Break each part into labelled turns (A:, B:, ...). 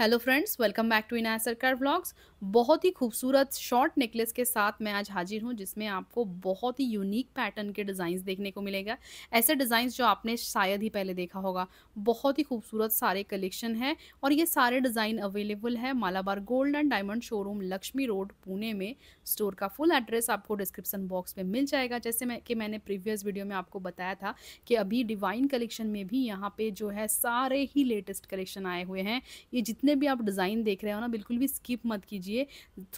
A: hello friends welcome back to Ina Sarkar vlogs बहुत ही खूबसूरत short necklace के साथ मैं आज हाजिर हूं जिसमें आपको बहुत ही यूनिक पैटर्न के डिज़ाइंस देखने को मिलेगा ऐसे डिज़ाइंस जो आपने शायद ही पहले देखा होगा बहुत ही खूबसूरत सारे कलेक्शन है और ये सारे डिज़ाइन अवेलेबल है Malabar gold and diamond showroom Lakshmi road Pune में स्टोर का फुल एड्रेस आपको डिस्क्रिप्सन बॉक्स में मिल जाएगा जैसे मैं कि मैंने प्रीवियस वीडियो में आपको बताया था कि अभी डिवाइन कलेक्शन में भी यहाँ पर जो है सारे ही लेटेस्ट कलेक्शन आए हुए हैं ये जितने जितने भी आप डिज़ाइन देख रहे हो ना बिल्कुल भी स्किप मत कीजिए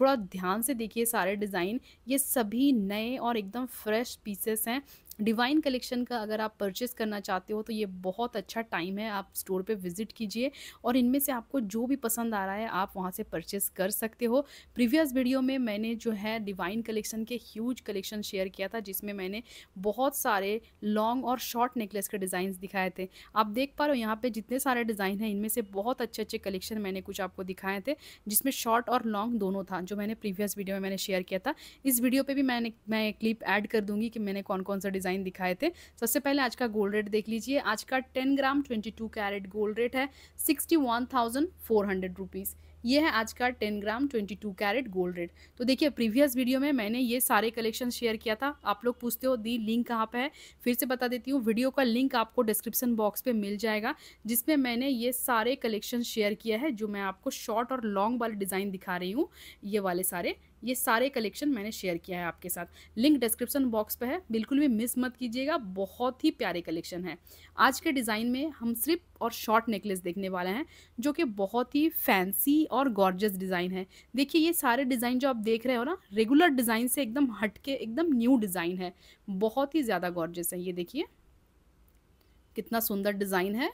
A: थोड़ा ध्यान से देखिए सारे डिज़ाइन ये सभी नए और एकदम फ्रेश पीसेस हैं डिवाइन कलेक्शन का अगर आप परचेस करना चाहते हो तो ये बहुत अच्छा टाइम है आप स्टोर पे विज़िट कीजिए और इनमें से आपको जो भी पसंद आ रहा है आप वहाँ से परचेस कर सकते हो प्रीवियस वीडियो में मैंने जो है डिवाइन कलेक्शन के ह्यूज कलेक्शन शेयर किया था जिसमें मैंने बहुत सारे लॉन्ग और शॉर्ट नेकलेस के डिज़ाइन दिखाए थे आप देख पा रहे हो यहाँ पर जितने सारे डिज़ाइन हैं इनमें से बहुत अच्छे अच्छे कलेक्शन मैंने कुछ आपको दिखाए थे जिसमें शॉर्ट और लॉन्ग दोनों था जो मैंने प्रीवियस वीडियो में मैंने शेयर किया था इस वीडियो पर भी मैंने मैं क्लिप ऐड कर दूँगी कि मैंने कौन कौन सा डिज़ाइन दिखाए थे सबसे पहले आज का गोल्ड रेट देख लीजिए आज का ten gram twenty two carat gold rate है sixty one thousand four hundred rupees ये है आज का 10 ग्राम 22 कैरेट गोल्ड रेट तो देखिए प्रीवियस वीडियो में मैंने ये सारे कलेक्शन शेयर किया था आप लोग पूछते हो दी लिंक कहाँ पे है फिर से बता देती हूँ वीडियो का लिंक आपको डिस्क्रिप्शन बॉक्स पे मिल जाएगा जिसमें मैंने ये सारे कलेक्शन शेयर किया है जो मैं आपको शॉर्ट और लॉन्ग वाले डिज़ाइन दिखा रही हूँ ये वाले सारे ये सारे कलेक्शन मैंने शेयर किया है आपके साथ लिंक डिस्क्रिप्शन बॉक्स पर है बिल्कुल भी मिस मत कीजिएगा बहुत ही प्यारे कलेक्शन है आज के डिज़ाइन में हम सिर्फ और शॉर्ट नेकलेस देखने वाले हैं जो कि बहुत ही फैंसी और गॉर्जस डिज़ाइन है देखिए ये सारे डिज़ाइन जो आप देख रहे हो ना रेगुलर डिज़ाइन से एकदम हट के एकदम न्यू डिज़ाइन है बहुत ही ज़्यादा गॉर्जस है ये देखिए कितना सुंदर डिज़ाइन है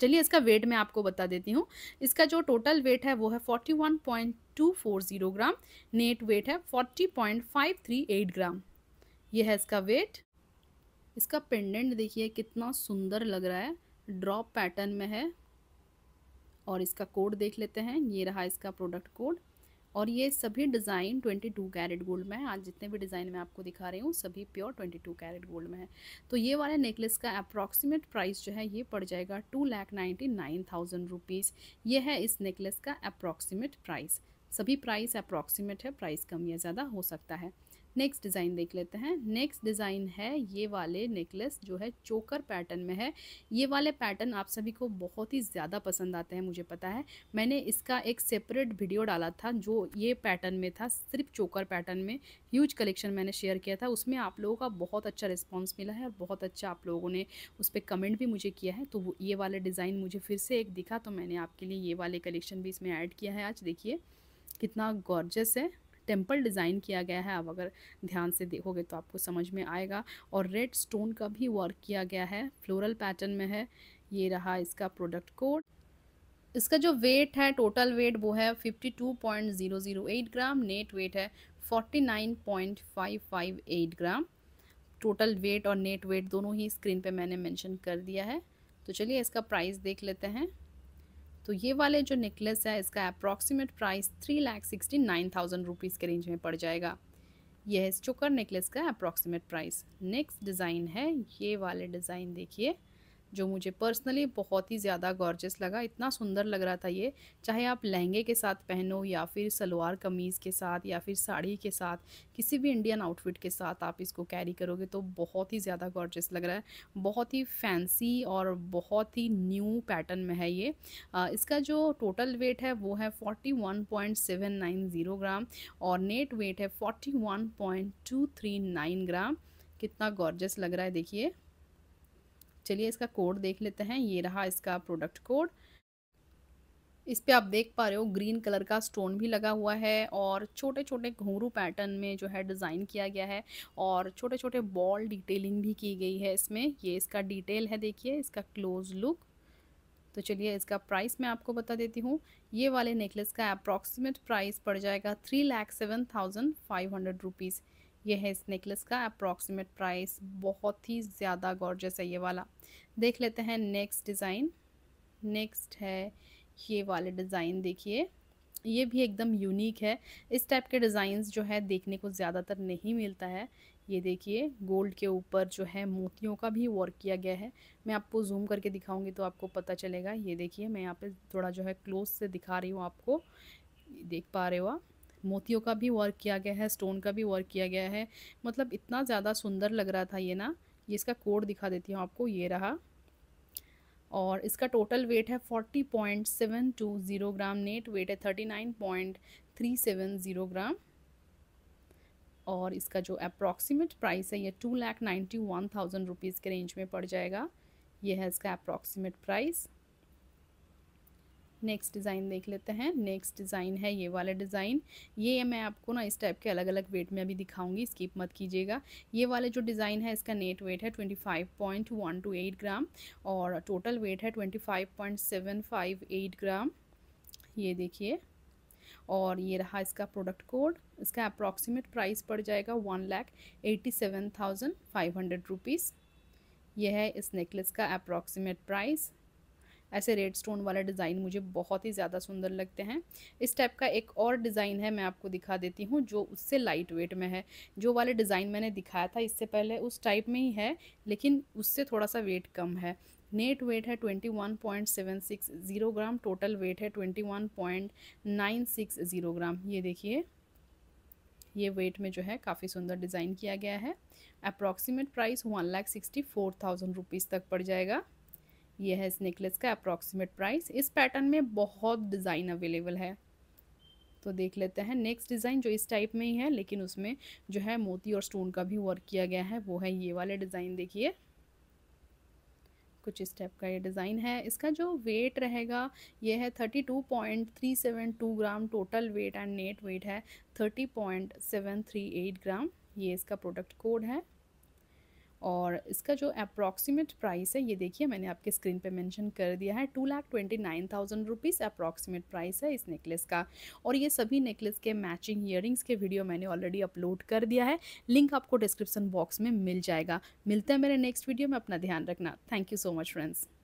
A: चलिए इसका वेट मैं आपको बता देती हूँ इसका जो टोटल वेट है वो है forty one point two four zero gram net weight है forty point five three eight gram ये है इसका वेट इसका पेंडेंट देखिए कितना सुंदर लग रहा है ड्रॉप पैटर्न में है और इसका कोड देख लेते हैं ये रहा इसका प्रोडक्ट कोड और ये सभी डिज़ाइन 22 कैरेट गोल्ड में है आज जितने भी डिज़ाइन मैं आपको दिखा रही हूँ सभी प्योर 22 कैरेट गोल्ड में है तो ये वाला नेकलेस का अप्रॉक्सीमेट प्राइस जो है ये पड़ जाएगा two lakh ninety nine thousand rupees ये है इस नेकलेस का अप्रॉक्सीमेट प्राइस सभी प्राइस अप्रॉक्सीमेट है प्राइस कम या ज़्यादा हो सकता है नेक्स्ट डिज़ाइन देख लेते हैं नेक्स्ट डिज़ाइन है ये वाले नेकलेस जो है चोकर पैटर्न में है ये वाले पैटर्न आप सभी को बहुत ही ज़्यादा पसंद आते हैं मुझे पता है मैंने इसका एक सेपरेट वीडियो डाला था जो ये पैटर्न में था सिर्फ चोकर पैटर्न में ह्यूज कलेक्शन मैंने शेयर किया था उसमें आप लोगों का बहुत अच्छा रिस्पॉन्स मिला है और बहुत अच्छा आप लोगों ने उस पर कमेंट भी मुझे किया है तो ये वाला डिज़ाइन मुझे फिर से एक दिखा तो मैंने आपके लिए ये वाले कलेक्शन भी इसमें ऐड किया है आज देखिए कितना गॉर्जस है टेम्पल डिज़ाइन किया गया है आप अगर ध्यान से देखोगे तो आपको समझ में आएगा और रेड स्टोन का भी वर्क किया गया है फ्लोरल पैटर्न में है ये रहा इसका प्रोडक्ट कोड इसका जो वेट है टोटल वेट वो है 52.008 ग्राम नेट वेट है 49.558 ग्राम टोटल वेट और नेट वेट दोनों ही स्क्रीन पे मैंने मेंशन कर दिया है तो चलिए इसका प्राइस देख लेते हैं तो ये वाले जो नेकलेस है इसका approximate price three lakh sixty nine thousand rupees के रेंज में पड़ जाएगा यह है चोकर नेकलेस का अप्रॉक्सीमेट प्राइस नेक्स्ट डिज़ाइन है ये वाले डिज़ाइन देखिए जो मुझे पर्सनली बहुत ही ज़्यादा गॉर्जस लगा इतना सुंदर लग रहा था ये चाहे आप लहंगे के साथ पहनो या फिर सलवार कमीज़ के साथ या फिर साड़ी के साथ किसी भी इंडियन आउटफिट के साथ आप इसको कैरी करोगे तो बहुत ही ज़्यादा गॉर्जस लग रहा है बहुत ही फैंसी और बहुत ही न्यू पैटर्न में है ये इसका जो टोटल वेट है वो है फोर्टी ग्राम और नेट वेट है फोर्टी ग्राम कितना गॉर्जस लग रहा है देखिए चलिए इसका कोड देख लेते हैं ये रहा इसका प्रोडक्ट कोड इस पे आप देख पा रहे हो ग्रीन कलर का स्टोन भी लगा हुआ है और छोटे छोटे घुंघरू पैटर्न में जो है डिज़ाइन किया गया है और छोटे छोटे बॉल डिटेलिंग भी की गई है इसमें ये इसका डिटेल है देखिए इसका क्लोज लुक तो चलिए इसका प्राइस मैं आपको बता देती हूँ ये वाले नेकलेस का अप्रॉक्सीमेट प्राइस पड़ जाएगा three lakh seven thousand five hundred rupees ये है इस नेकलेस का अप्रॉक्सीमेट प्राइस बहुत ही ज़्यादा गॉर्जस है ये वाला देख लेते हैं नेक्स्ट डिज़ाइन नेक्स्ट है ये वाले डिज़ाइन देखिए ये भी एकदम यूनिक है इस टाइप के डिज़ाइंस जो है देखने को ज़्यादातर नहीं मिलता है ये देखिए गोल्ड के ऊपर जो है मोतियों का भी वर्क किया गया है मैं आपको जूम करके दिखाऊंगी तो आपको पता चलेगा ये देखिए मैं यहाँ पे थोड़ा जो है क्लोज से दिखा रही हूँ आपको देख पा रहे हो आप मोतियों का भी वर्क किया गया है स्टोन का भी वर्क किया गया है मतलब इतना ज़्यादा सुंदर लग रहा था ये ना ये इसका कोड दिखा देती हूँ आपको ये रहा और इसका टोटल वेट है forty point seven two zero gram net weight है thirty nine point three seven zero gram और इसका जो अप्रॉक्सीमेट प्राइस है ये two lakh ninety one thousand rupees के रेंज में पड़ जाएगा ये है इसका अप्रॉक्सीमेट प्राइस नेक्स्ट डिज़ाइन देख लेते हैं नेक्स्ट डिज़ाइन है ये वाला डिज़ाइन ये मैं आपको ना इस टाइप के अलग अलग वेट में अभी दिखाऊंगी स्किप मत कीजिएगा ये वाले जो डिज़ाइन है इसका नेट वेट है twenty five point one two eight gram और टोटल वेट है twenty five point seven five eight gram ये देखिए और ये रहा इसका प्रोडक्ट कोड इसका अप्रॉक्सीमेट प्राइस पड़ जाएगा one lakh eighty seven thousand five hundred rupees यह है इस नेकलेस का अप्रॉक्सीमेट प्राइस ऐसे रेड स्टोन वाला डिज़ाइन मुझे बहुत ही ज़्यादा सुंदर लगते हैं इस टाइप का एक और डिज़ाइन है मैं आपको दिखा देती हूँ जो उससे लाइट वेट में है जो वाले डिज़ाइन मैंने दिखाया था इससे पहले उस टाइप में ही है लेकिन उससे थोड़ा सा वेट कम है नेट वेट है twenty one point seven six zero gram total weight है twenty one point nine six zero gram ये देखिए ये वेट में जो है काफ़ी सुंदर डिज़ाइन किया गया है approximate price one lakh sixty four thousand rupees तक पड़ जाएगा ये है इस नेकलेस का अप्रॉक्सीमेट प्राइस इस पैटर्न में बहुत डिज़ाइन अवेलेबल है तो देख लेते हैं नेक्स्ट डिज़ाइन जो इस टाइप में ही है लेकिन उसमें जो है मोती और स्टोन का भी वर्क किया गया है वो है ये वाले डिज़ाइन देखिए कुछ इस टाइप का ये डिज़ाइन है इसका जो वेट रहेगा ये है thirty two point three seven two gram total weight and net weight है thirty point seven three eight gram ये इसका प्रोडक्ट कोड है और इसका जो अप्रॉक्सीमेट प्राइस है ये देखिए मैंने आपके स्क्रीन पे मेंशन कर दिया है two lakh twenty nine thousand rupees approximate price है इस नेकलेस का और ये सभी नेकलेस के मैचिंग ईयरिंग्स के वीडियो मैंने ऑलरेडी अपलोड कर दिया है लिंक आपको डिस्क्रिप्सन बॉक्स में मिल जाएगा मिलते हैं मेरे नेक्स्ट वीडियो में अपना ध्यान रखना thank you so much friends